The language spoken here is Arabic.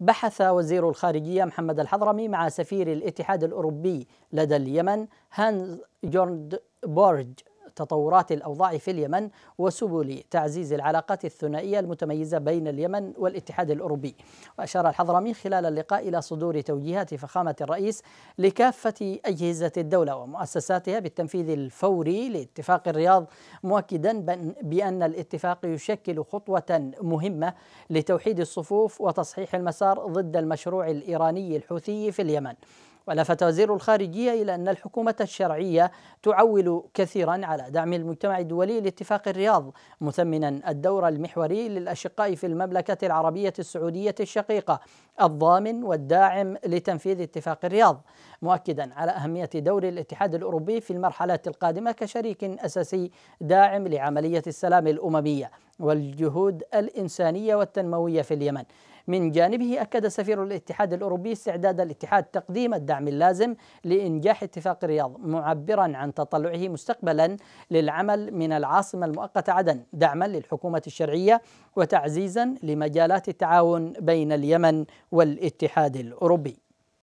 بحث وزير الخارجية محمد الحضرمي مع سفير الاتحاد الأوروبي لدى اليمن هانز جورد بورج تطورات الأوضاع في اليمن وسبل تعزيز العلاقات الثنائية المتميزة بين اليمن والاتحاد الأوروبي وأشار الحضرمي خلال اللقاء إلى صدور توجيهات فخامة الرئيس لكافة أجهزة الدولة ومؤسساتها بالتنفيذ الفوري لاتفاق الرياض مؤكدا بأن الاتفاق يشكل خطوة مهمة لتوحيد الصفوف وتصحيح المسار ضد المشروع الإيراني الحوثي في اليمن ولفت وزير الخارجية إلى أن الحكومة الشرعية تعول كثيرا على دعم المجتمع الدولي لاتفاق الرياض مثمنا الدور المحوري للأشقاء في المملكة العربية السعودية الشقيقة الضامن والداعم لتنفيذ اتفاق الرياض مؤكدا على أهمية دور الاتحاد الأوروبي في المرحلة القادمة كشريك أساسي داعم لعملية السلام الأممية والجهود الإنسانية والتنموية في اليمن من جانبه أكد سفير الاتحاد الأوروبي استعداد الاتحاد تقديم الدعم اللازم لإنجاح اتفاق الرياض معبرا عن تطلعه مستقبلا للعمل من العاصمة المؤقتة عدن دعما للحكومة الشرعية وتعزيزا لمجالات التعاون بين اليمن والاتحاد الأوروبي